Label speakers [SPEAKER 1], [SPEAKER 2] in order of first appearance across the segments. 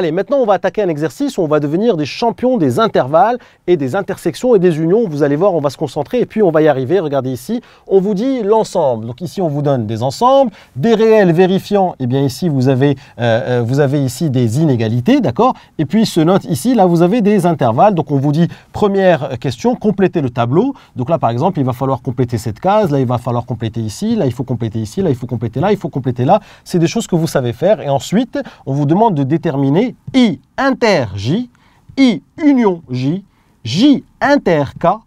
[SPEAKER 1] Allez, maintenant on va attaquer un exercice où on va devenir des champions des intervalles et des intersections et des unions. Vous allez voir, on va se concentrer et puis on va y arriver. Regardez ici, on vous dit l'ensemble. Donc ici, on vous donne des ensembles, des réels vérifiants. Et eh bien ici, vous avez, euh, euh, vous avez ici des inégalités, d'accord Et puis ce note ici, là, vous avez des intervalles. Donc on vous dit, première question, compléter le tableau. Donc là, par exemple, il va falloir compléter cette case. Là, il va falloir compléter ici. Là, il faut compléter ici. Là, il faut compléter là. Il faut compléter là. C'est des choses que vous savez faire. Et ensuite, on vous demande de déterminer I inter J, I union J, J inter K,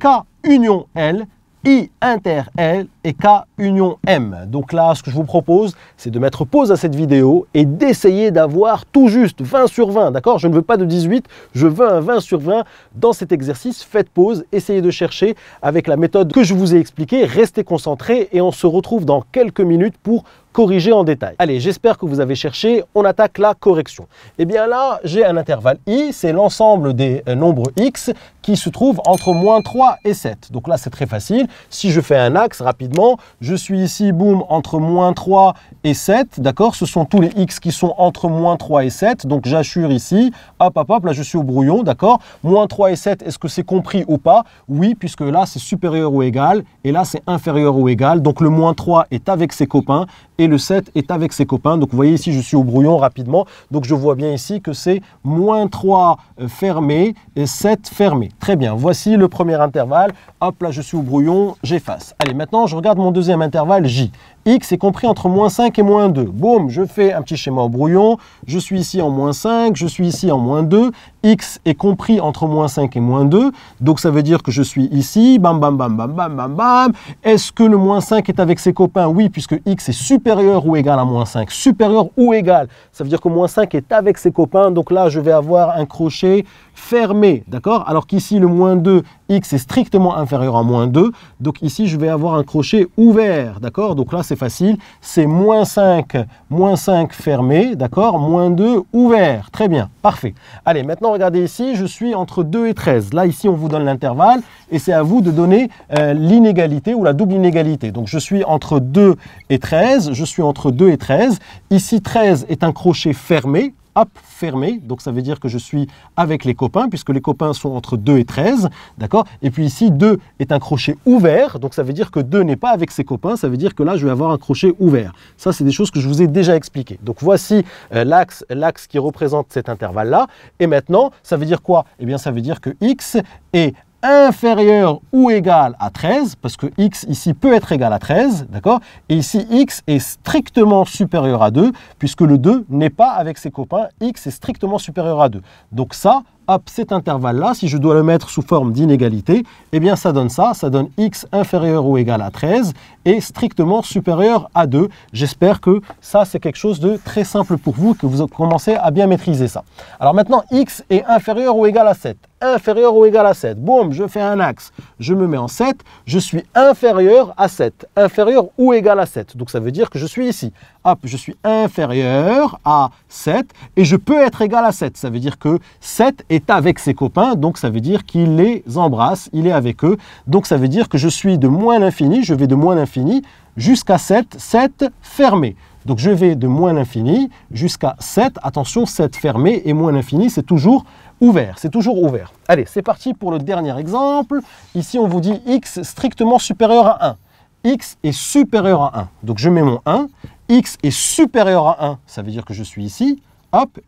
[SPEAKER 1] K union L, I inter L, et K Union M. Donc là, ce que je vous propose, c'est de mettre pause à cette vidéo et d'essayer d'avoir tout juste 20 sur 20, d'accord Je ne veux pas de 18, je veux un 20 sur 20 dans cet exercice. Faites pause, essayez de chercher avec la méthode que je vous ai expliquée, restez concentrés et on se retrouve dans quelques minutes pour corriger en détail. Allez, j'espère que vous avez cherché, on attaque la correction. Et eh bien là, j'ai un intervalle i, c'est l'ensemble des euh, nombres x qui se trouve entre moins 3 et 7. Donc là, c'est très facile. Si je fais un axe rapidement, je suis ici, boum, entre moins 3 et 7, d'accord Ce sont tous les x qui sont entre moins 3 et 7, donc j'assure ici, hop, hop, hop, là je suis au brouillon, d'accord Moins 3 et 7, est-ce que c'est compris ou pas Oui, puisque là c'est supérieur ou égal, et là c'est inférieur ou égal, donc le moins 3 est avec ses copains, et le 7 est avec ses copains. Donc vous voyez ici, je suis au brouillon rapidement. Donc je vois bien ici que c'est moins 3 euh, fermé et 7 fermé. Très bien, voici le premier intervalle. Hop, là je suis au brouillon, j'efface. Allez, maintenant je regarde mon deuxième intervalle, J. X est compris entre moins 5 et moins 2. Boum, je fais un petit schéma au brouillon. Je suis ici en moins 5, je suis ici en moins 2. X est compris entre moins 5 et moins 2. Donc ça veut dire que je suis ici. Bam, bam, bam, bam, bam, bam, bam. Est-ce que le moins 5 est avec ses copains Oui, puisque X est super ou égal à moins 5, supérieur ou égal. Ça veut dire que moins 5 est avec ses copains, donc là je vais avoir un crochet fermé, d'accord Alors qu'ici, le moins 2, x est strictement inférieur à moins 2, donc ici, je vais avoir un crochet ouvert, d'accord Donc là, c'est facile, c'est moins 5, moins 5 fermé, d'accord Moins 2 ouvert, très bien, parfait. Allez, maintenant, regardez ici, je suis entre 2 et 13. Là, ici, on vous donne l'intervalle, et c'est à vous de donner euh, l'inégalité ou la double inégalité. Donc je suis entre 2 et 13, je suis entre 2 et 13. Ici, 13 est un crochet fermé, hop, fermé, Donc ça veut dire que je suis avec les copains, puisque les copains sont entre 2 et 13. D'accord Et puis ici, 2 est un crochet ouvert. Donc ça veut dire que 2 n'est pas avec ses copains. Ça veut dire que là, je vais avoir un crochet ouvert. Ça, c'est des choses que je vous ai déjà expliquées. Donc voici euh, l'axe l'axe qui représente cet intervalle-là. Et maintenant, ça veut dire quoi Eh bien, ça veut dire que x est inférieur ou égal à 13, parce que x ici peut être égal à 13, d'accord Et ici, x est strictement supérieur à 2, puisque le 2 n'est pas avec ses copains, x est strictement supérieur à 2. Donc ça, cet intervalle-là, si je dois le mettre sous forme d'inégalité, eh bien ça donne ça, ça donne x inférieur ou égal à 13 et strictement supérieur à 2. J'espère que ça, c'est quelque chose de très simple pour vous, que vous commencez à bien maîtriser ça. Alors maintenant, x est inférieur ou égal à 7 inférieur ou égal à 7. Boum, je fais un axe, je me mets en 7, je suis inférieur à 7. Inférieur ou égal à 7. Donc ça veut dire que je suis ici. Hop, je suis inférieur à 7 et je peux être égal à 7. Ça veut dire que 7 est avec ses copains, donc ça veut dire qu'il les embrasse, il est avec eux. Donc ça veut dire que je suis de moins l'infini, je vais de moins l'infini jusqu'à 7, 7 fermé. Donc je vais de moins l'infini jusqu'à 7, attention 7 fermé et moins l'infini c'est toujours ouvert, c'est toujours ouvert. Allez, c'est parti pour le dernier exemple. Ici on vous dit x strictement supérieur à 1 x est supérieur à 1. Donc je mets mon 1, x est supérieur à 1, ça veut dire que je suis ici,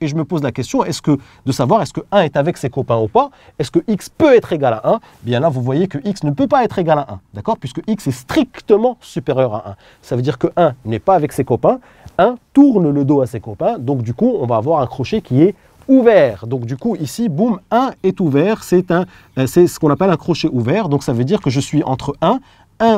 [SPEAKER 1] et je me pose la question est-ce de savoir est-ce que 1 est avec ses copains ou pas Est-ce que x peut être égal à 1 eh Bien là, vous voyez que x ne peut pas être égal à 1, d'accord Puisque x est strictement supérieur à 1. Ça veut dire que 1 n'est pas avec ses copains, 1 tourne le dos à ses copains, donc du coup, on va avoir un crochet qui est ouvert. Donc du coup, ici, boum, 1 est ouvert, euh, c'est ce qu'on appelle un crochet ouvert, donc ça veut dire que je suis entre 1,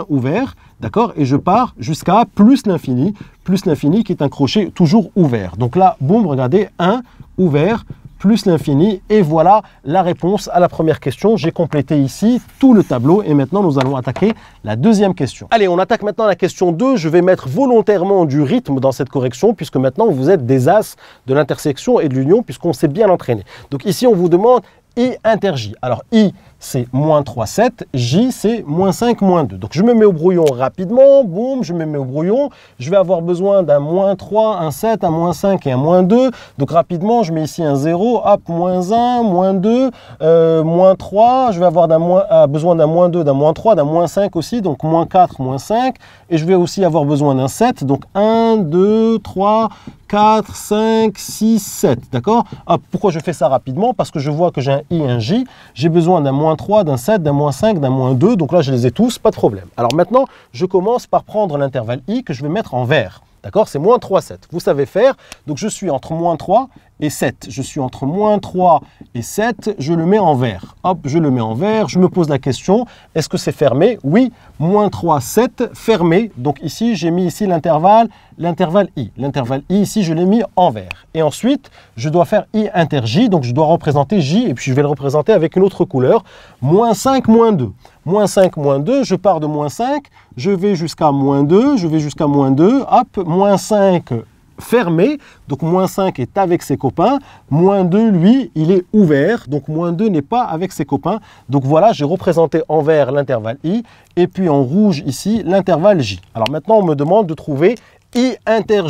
[SPEAKER 1] ouvert, d'accord Et je pars jusqu'à plus l'infini, plus l'infini qui est un crochet toujours ouvert. Donc là, boum, regardez, 1 ouvert, plus l'infini. Et voilà la réponse à la première question. J'ai complété ici tout le tableau et maintenant nous allons attaquer la deuxième question. Allez, on attaque maintenant la question 2. Je vais mettre volontairement du rythme dans cette correction puisque maintenant vous êtes des as de l'intersection et de l'union puisqu'on s'est bien entraîné. Donc ici, on vous demande I J. Alors I, c'est moins 3, 7. J, c'est moins 5, moins 2. Donc, je me mets au brouillon rapidement. Boum, je me mets au brouillon. Je vais avoir besoin d'un moins 3, un 7, un moins 5 et un moins 2. Donc, rapidement, je mets ici un 0. Hop, moins 1, moins 2, euh, moins 3. Je vais avoir euh, besoin d'un moins 2, d'un moins 3, d'un moins 5 aussi. Donc, moins 4, moins 5. Et je vais aussi avoir besoin d'un 7. Donc, 1, 2, 3, 4, 5, 6, 7. D'accord Pourquoi je fais ça rapidement Parce que je vois que j'ai un I, un J. J'ai besoin d'un moins 3, d'un 7, d'un moins 5, d'un moins 2. Donc là, je les ai tous, pas de problème. Alors maintenant, je commence par prendre l'intervalle i que je vais mettre en vert. D'accord C'est moins 3, 7. Vous savez faire. Donc je suis entre moins 3 et 7. Je suis entre moins 3 et 7, je le mets en vert. Hop, je le mets en vert, je me pose la question, est-ce que c'est fermé Oui, moins 3, 7, fermé. Donc ici, j'ai mis ici l'intervalle, l'intervalle i. L'intervalle i, ici, je l'ai mis en vert. Et ensuite, je dois faire i inter j, donc je dois représenter j, et puis je vais le représenter avec une autre couleur, moins 5, moins 2. Moins 5, moins 2, je pars de moins 5, je vais jusqu'à moins 2, je vais jusqu'à moins 2, hop, moins 5, fermé, donc moins 5 est avec ses copains, moins 2, lui, il est ouvert, donc moins 2 n'est pas avec ses copains. Donc voilà, j'ai représenté en vert l'intervalle I, et puis en rouge ici, l'intervalle J. Alors maintenant, on me demande de trouver I inter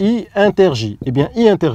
[SPEAKER 1] I inter Eh bien, I inter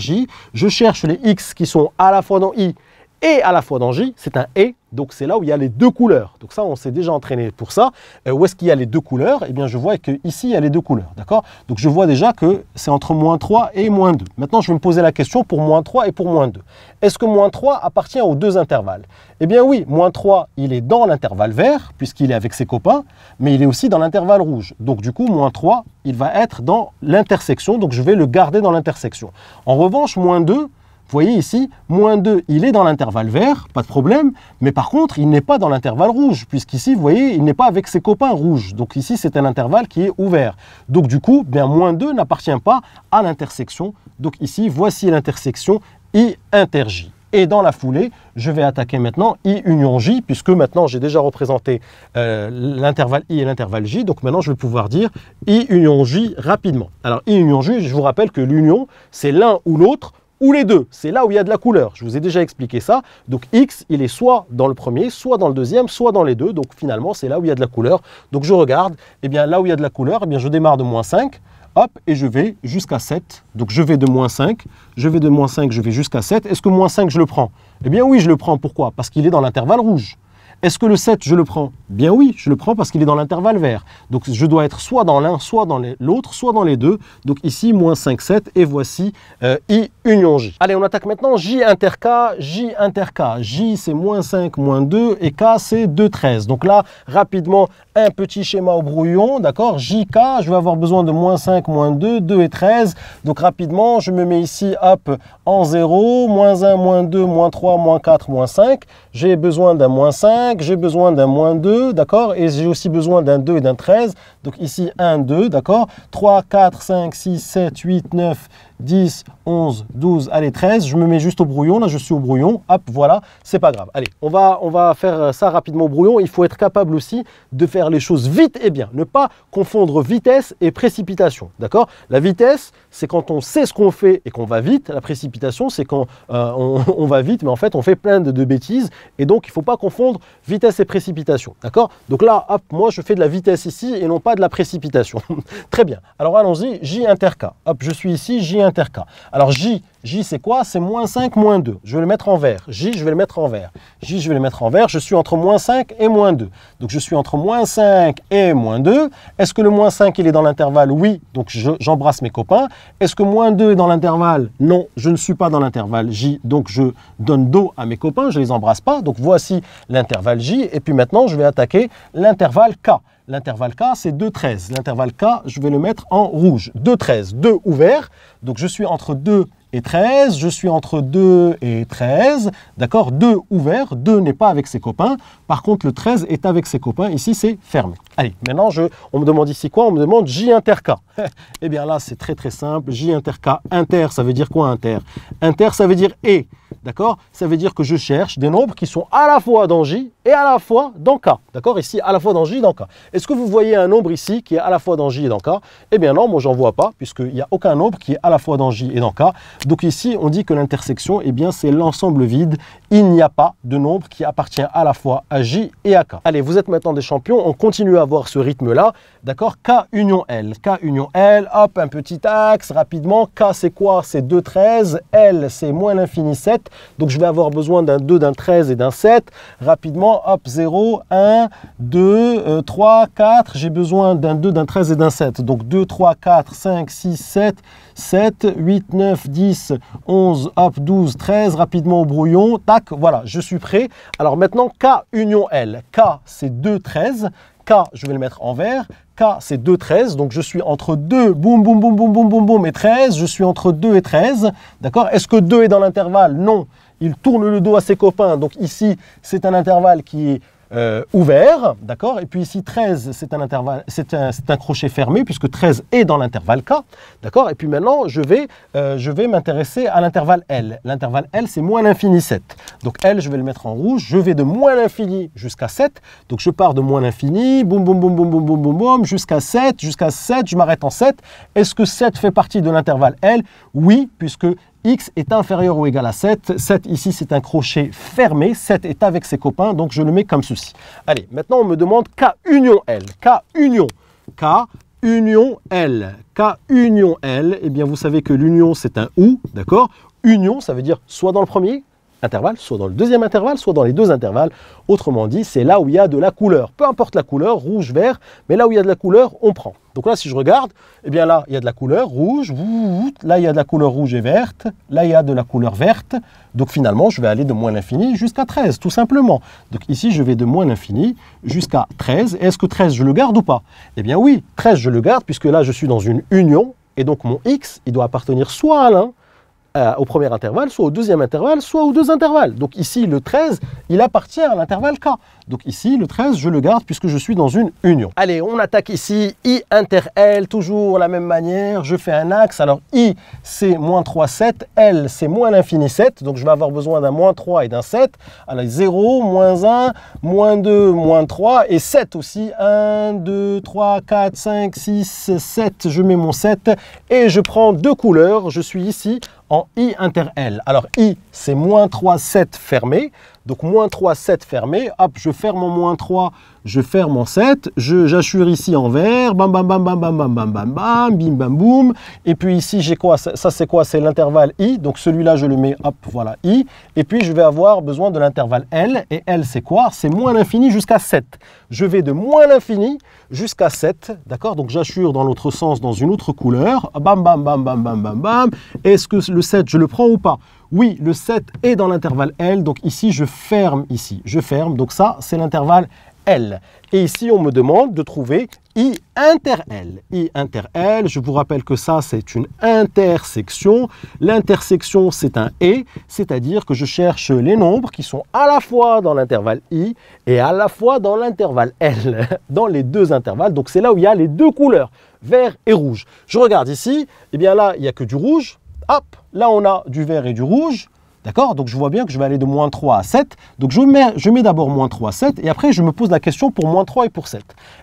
[SPEAKER 1] je cherche les X qui sont à la fois dans I et à la fois dans J, c'est un et, donc c'est là où il y a les deux couleurs. Donc ça, on s'est déjà entraîné pour ça. Euh, où est-ce qu'il y a les deux couleurs Eh bien, je vois qu'ici, il y a les deux couleurs, d'accord Donc je vois déjà que c'est entre moins 3 et moins 2. Maintenant, je vais me poser la question pour moins 3 et pour moins 2. Est-ce que moins 3 appartient aux deux intervalles Eh bien oui, moins 3, il est dans l'intervalle vert, puisqu'il est avec ses copains, mais il est aussi dans l'intervalle rouge. Donc du coup, moins 3, il va être dans l'intersection, donc je vais le garder dans l'intersection. En revanche, moins 2, vous voyez ici, moins 2, il est dans l'intervalle vert, pas de problème, mais par contre, il n'est pas dans l'intervalle rouge, puisqu'ici, vous voyez, il n'est pas avec ses copains rouges. Donc ici, c'est un intervalle qui est ouvert. Donc du coup, bien, moins 2 n'appartient pas à l'intersection. Donc ici, voici l'intersection I inter J. Et dans la foulée, je vais attaquer maintenant I union J, puisque maintenant j'ai déjà représenté euh, l'intervalle I et l'intervalle J. Donc maintenant, je vais pouvoir dire I union J rapidement. Alors I union J, je vous rappelle que l'union, c'est l'un ou l'autre ou les deux. C'est là où il y a de la couleur. Je vous ai déjà expliqué ça. Donc X, il est soit dans le premier, soit dans le deuxième, soit dans les deux. Donc finalement, c'est là où il y a de la couleur. Donc je regarde, eh bien là où il y a de la couleur, eh bien je démarre de moins 5, hop, et je vais jusqu'à 7. Donc je vais de moins 5, je vais de moins 5, je vais jusqu'à 7. Est-ce que moins 5, je le prends Eh bien oui, je le prends. Pourquoi Parce qu'il est dans l'intervalle rouge. Est-ce que le 7, je le prends Bien oui, je le prends parce qu'il est dans l'intervalle vert. Donc je dois être soit dans l'un, soit dans l'autre, soit dans les deux. Donc ici, moins 5, 7, et voici euh, I union J. Allez, on attaque maintenant J inter K, J inter K. J, c'est moins 5, moins 2, et K, c'est 2, 13. Donc là, rapidement, un petit schéma au brouillon, d'accord JK, je vais avoir besoin de moins 5, moins 2, 2 et 13. Donc rapidement, je me mets ici, hop, en 0, moins 1, moins 2, moins 3, moins 4, moins 5. J'ai besoin d'un moins 5 j'ai besoin d'un moins 2, d'accord Et j'ai aussi besoin d'un 2 et d'un 13. Donc ici, 1, 2, d'accord 3, 4, 5, 6, 7, 8, 9, 10, 11, 12, allez 13, je me mets juste au brouillon, là je suis au brouillon, hop, voilà, c'est pas grave. Allez, on va, on va faire euh, ça rapidement au brouillon, il faut être capable aussi de faire les choses vite et bien, ne pas confondre vitesse et précipitation, d'accord La vitesse, c'est quand on sait ce qu'on fait et qu'on va vite, la précipitation, c'est quand euh, on, va vite, mais en fait on fait plein de, bêtises, et donc il ne faut pas confondre vitesse et précipitation, d'accord Donc là, hop, moi je fais de la vitesse ici et non pas de la précipitation. Très bien, alors allons-y, J interca, hop, je suis ici, J alors J, J c'est quoi C'est moins 5, moins 2. Je vais le mettre en vert. J, je vais le mettre en vert. J, je vais le mettre en vert. Je suis entre moins 5 et moins 2. Donc je suis entre moins 5 et moins 2. Est-ce que le moins 5, il est dans l'intervalle Oui, donc j'embrasse mes copains. Est-ce que moins 2 est dans l'intervalle Non, je ne suis pas dans l'intervalle J. Donc je donne dos à mes copains, je ne les embrasse pas. Donc voici l'intervalle J. Et puis maintenant, je vais attaquer l'intervalle K. L'intervalle K, c'est 2, 13. L'intervalle K, je vais le mettre en rouge. 2,13, 2 ouvert. Donc je suis entre 2 et 13, je suis entre 2 et 13, d'accord 2 ouvert, 2 n'est pas avec ses copains, par contre le 13 est avec ses copains, ici c'est fermé. Allez, maintenant je, on me demande ici quoi On me demande J inter K. eh bien là c'est très très simple, J inter K, inter ça veut dire quoi inter Inter ça veut dire et, d'accord Ça veut dire que je cherche des nombres qui sont à la fois dans J et à la fois dans K. D'accord Ici, à la fois dans J et dans K. Est-ce que vous voyez un nombre ici qui est à la fois dans J et dans K Eh bien non, moi j'en vois pas, puisqu'il n'y a aucun nombre qui est à la fois dans J et dans K. Donc ici, on dit que l'intersection, eh bien c'est l'ensemble vide. Il n'y a pas de nombre qui appartient à la fois à J et à K. Allez, vous êtes maintenant des champions, on continue à avoir ce rythme-là. D'accord K union L. K union L, hop, un petit axe, rapidement. K c'est quoi C'est 2, 13. L c'est moins l'infini 7. Donc je vais avoir besoin d'un 2, d'un 13 et d'un 7. Rapidement, hop, 0, 1, 2, 3, 4, j'ai besoin d'un 2, d'un 13 et d'un 7. Donc 2, 3, 4, 5, 6, 7, 7, 8, 9, 10, 11, hop, 12, 13, rapidement au brouillon, tac, voilà, je suis prêt. Alors maintenant, K union L. K, c'est 2, 13. K, je vais le mettre en vert. K, c'est 2, 13. Donc, je suis entre 2, boum, boum, boum, boum, boum, boum, boum, et 13. Je suis entre 2 et 13. D'accord Est-ce que 2 est dans l'intervalle Non il tourne le dos à ses copains. Donc ici, c'est un intervalle qui est euh, ouvert, d'accord Et puis ici, 13, c'est un, crochet fermé, puisque 13 est dans l'intervalle K, d'accord Et puis maintenant, je vais, euh, je vais m'intéresser à l'intervalle L. L'intervalle L, c'est moins l'infini 7. Donc L, je vais le mettre en rouge, je vais de moins l'infini jusqu'à 7, donc je pars de moins l'infini, boum, boum, boum, boum, boum, boum, boum, boum jusqu'à 7, jusqu'à 7, je m'arrête en 7. Est-ce que 7 fait partie de l'intervalle L Oui, puisque x est inférieur ou égal à 7. 7 ici, c'est un crochet fermé. 7 est avec ses copains, donc je le mets comme ceci. Allez, maintenant on me demande K union L. K union. K union L. K union L. Eh bien, vous savez que l'union, c'est un ou, d'accord Union, ça veut dire soit dans le premier, intervalle, soit dans le deuxième intervalle, soit dans les deux intervalles. Autrement dit, c'est là où il y a de la couleur. Peu importe la couleur, rouge, vert, mais là où il y a de la couleur, on prend. Donc là, si je regarde, eh bien là, il y a de la couleur rouge, là, il y a de la couleur rouge et verte, là, il y a de la couleur verte. Donc finalement, je vais aller de moins l'infini jusqu'à 13, tout simplement. Donc ici, je vais de moins l'infini jusqu'à 13. Est-ce que 13, je le garde ou pas Eh bien oui, 13, je le garde, puisque là, je suis dans une union, et donc mon x, il doit appartenir soit à l'un, euh, au premier intervalle, soit au deuxième intervalle, soit aux deux intervalles. Donc ici, le 13, il appartient à l'intervalle K. Donc ici, le 13, je le garde puisque je suis dans une union. Allez, on attaque ici, I inter L, toujours la même manière. Je fais un axe, alors I, c'est moins 3, 7, L, c'est moins l'infini 7, donc je vais avoir besoin d'un moins 3 et d'un 7. Alors 0, moins 1, moins 2, moins 3, et 7 aussi. 1, 2, 3, 4, 5, 6, 7, je mets mon 7, et je prends deux couleurs, je suis ici en I inter L. Alors I, c'est moins 3, 7 fermé, donc moins 3, 7 fermé, hop, je ferme en moins 3, je ferme en 7, j'achure ici en vert, bam bam bam bam bam bam bam bam bam, bim bam boum, et puis ici j'ai quoi Ça, c'est quoi C'est l'intervalle i, donc celui-là je le mets, hop, voilà, i, et puis je vais avoir besoin de l'intervalle l, et l c'est quoi C'est moins l'infini jusqu'à 7. Je vais de moins l'infini jusqu'à 7, d'accord Donc j'assure dans l'autre sens, dans une autre couleur, bam bam bam bam bam bam bam, est-ce que le 7 je le prends ou pas oui, le 7 est dans l'intervalle L, donc ici je ferme ici, je ferme, donc ça c'est l'intervalle L. Et ici on me demande de trouver I inter L. I inter L, je vous rappelle que ça c'est une intersection. L'intersection c'est un E, c'est-à-dire que je cherche les nombres qui sont à la fois dans l'intervalle I et à la fois dans l'intervalle L, dans les deux intervalles. Donc c'est là où il y a les deux couleurs, vert et rouge. Je regarde ici, et eh bien là il n'y a que du rouge, Hop, là on a du vert et du rouge. D'accord Donc je vois bien que je vais aller de moins 3 à 7. Donc je mets, d'abord moins 3 à 7 et après je me pose la question pour moins 3 et pour 7.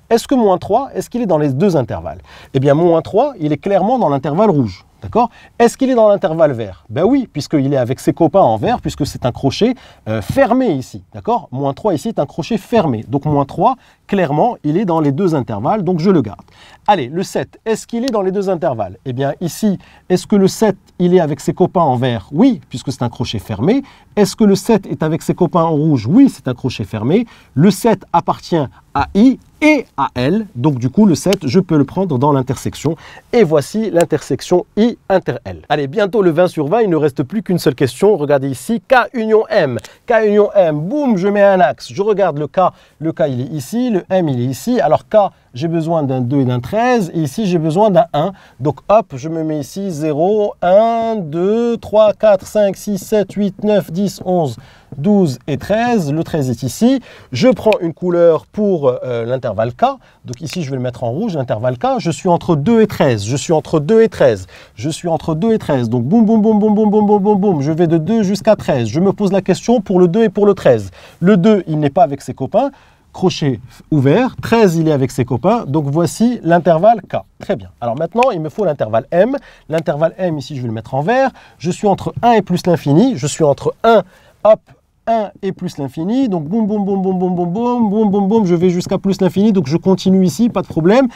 [SPEAKER 1] Est-ce que moins 3, est-ce qu'il est dans les deux intervalles Eh bien moins 3, il est clairement dans l'intervalle rouge. D'accord Est-ce qu'il est dans l'intervalle vert Ben oui, puisqu'il est avec ses copains en vert, puisque c'est un crochet euh, fermé ici. D'accord Moins 3 ici est un crochet fermé. Donc moins 3, clairement, il est dans les deux intervalles, donc je le garde. Allez, le 7, est-ce qu'il est dans les deux intervalles Eh bien ici, est-ce que le 7, il est avec ses copains en vert Oui, puisque c'est un crochet fermé. Est-ce que le 7 est avec ses copains en rouge Oui, c'est un crochet fermé. Le 7 appartient à I, et à L. Donc du coup, le 7, je peux le prendre dans l'intersection. Et voici l'intersection I inter L. Allez, bientôt le 20 sur 20, il ne reste plus qu'une seule question. Regardez ici, K union M. K union M, boum, je mets un axe. Je regarde le K, le K il est ici, le M il est ici. Alors K j'ai besoin d'un 2 et d'un 13, et ici j'ai besoin d'un 1. Donc hop, je me mets ici 0, 1, 2, 3, 4, 5, 6, 7, 8, 9, 10, 11, 12 et 13. Le 13 est ici. Je prends une couleur pour euh, l'intervalle K. Donc ici, je vais le mettre en rouge, l'intervalle K. Je suis entre 2 et 13. Je suis entre 2 et 13. Je suis entre 2 et 13. Donc boum, boum, boum, boum, boum, boum, boum, boum, boum. Je vais de 2 jusqu'à 13. Je me pose la question pour le 2 et pour le 13. Le 2, il n'est pas avec ses copains crochet ouvert, 13 il est avec ses copains, donc voici l'intervalle K. Très bien. Alors maintenant, il me faut l'intervalle M. L'intervalle M, ici, je vais le mettre en vert. Je suis entre 1 et plus l'infini. Je suis entre 1, hop, 1 et plus l'infini. Donc boum, boum, boum, boum, boum, boum, boum, boum, boum, boum, je vais jusqu'à plus l'infini. Donc je continue ici, pas de problème.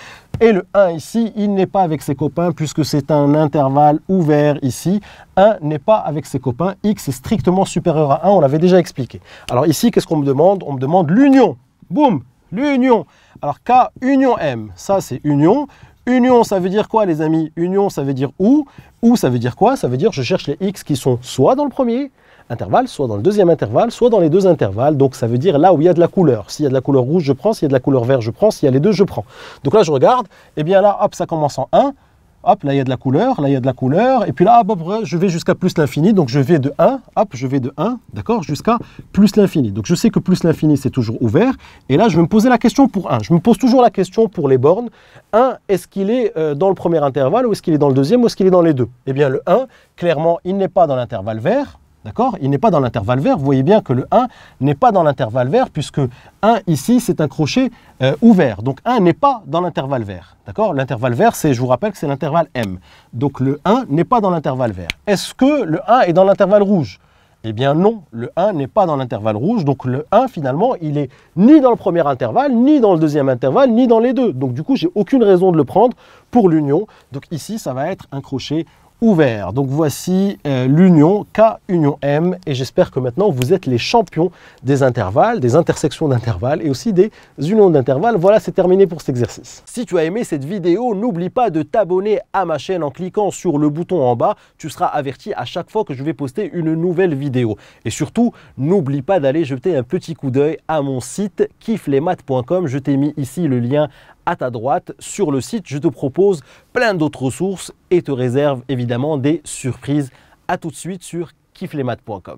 [SPEAKER 1] Et le 1 ici, il n'est pas avec ses copains puisque c'est un intervalle ouvert ici. 1 n'est pas avec ses copains. X est strictement supérieur à 1, on l'avait déjà expliqué. Alors ici, qu'est-ce qu'on me demande On me demande l'union Boum L'union. Alors K, union M, ça c'est union. Union, ça veut dire quoi les amis Union, ça veut dire où Où, ça veut dire quoi Ça veut dire je cherche les X qui sont soit dans le premier intervalle, soit dans le deuxième intervalle, soit dans les deux intervalles. Donc ça veut dire là où il y a de la couleur. S'il y a de la couleur rouge, je prends. S'il y a de la couleur vert, je prends. S'il y a les deux, je prends. Donc là, je regarde. Et eh bien là, hop, ça commence en 1. Hop, là il y a de la couleur, là il y a de la couleur, et puis là, ah, je vais jusqu'à plus l'infini, donc je vais de 1, hop, je vais de 1, d'accord, jusqu'à plus l'infini. Donc je sais que plus l'infini, c'est toujours ouvert, et là je vais me poser la question pour 1. Je me pose toujours la question pour les bornes. 1, est-ce qu'il est euh, dans le premier intervalle, ou est-ce qu'il est dans le deuxième, ou est-ce qu'il est dans les deux Eh bien le 1, clairement, il n'est pas dans l'intervalle vert, D'accord Il n'est pas dans l'intervalle vert. Vous voyez bien que le 1 n'est pas dans l'intervalle vert puisque 1 ici, c'est euh, un crochet ouvert. Donc 1 n'est pas dans l'intervalle vert. D'accord L'intervalle vert, c'est, je vous rappelle que c'est l'intervalle M. Donc le 1 n'est pas dans l'intervalle vert. Est-ce que le 1 est dans l'intervalle rouge eh bien non, le 1 n'est pas dans l'intervalle rouge, donc le 1 finalement, il est ni dans le premier intervalle, ni dans le deuxième intervalle, ni dans les deux. Donc du coup, j'ai aucune raison de le prendre pour l'union. Donc ici, ça va être un crochet ouvert. Donc voici euh, l'union K union M et j'espère que maintenant vous êtes les champions des intervalles, des intersections d'intervalles et aussi des unions d'intervalles. Voilà, c'est terminé pour cet exercice. Si tu as aimé cette vidéo, n'oublie pas de t'abonner à ma chaîne en cliquant sur le bouton en bas. Tu seras averti à chaque fois que je vais poster une nouvelle vidéo. Et surtout, n'oublie pas d'aller jeter un petit coup d'œil à mon site kiff-les-maths.com, Je t'ai mis ici le lien à ta droite sur le site. Je te propose plein d'autres ressources et te réserve évidemment des surprises. À tout de suite sur kiflemat.com.